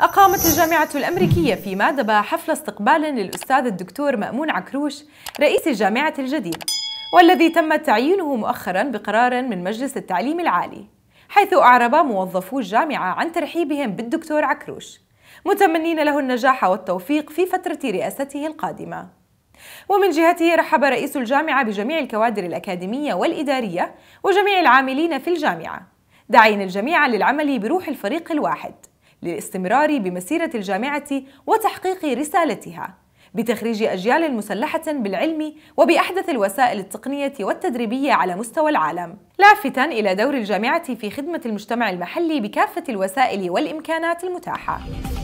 أقامت الجامعة الأمريكية في مادبا حفل استقبال للأستاذ الدكتور مأمون عكروش رئيس الجامعة الجديد والذي تم تعيينه مؤخرا بقرار من مجلس التعليم العالي حيث أعرب موظفو الجامعة عن ترحيبهم بالدكتور عكروش متمنين له النجاح والتوفيق في فترة رئاسته القادمة ومن جهته رحب رئيس الجامعة بجميع الكوادر الأكاديمية والإدارية وجميع العاملين في الجامعة داعين الجميع للعمل بروح الفريق الواحد للاستمرار بمسيرة الجامعة وتحقيق رسالتها بتخريج أجيال مسلحة بالعلم وبأحدث الوسائل التقنية والتدريبية على مستوى العالم لافتا إلى دور الجامعة في خدمة المجتمع المحلي بكافة الوسائل والإمكانات المتاحة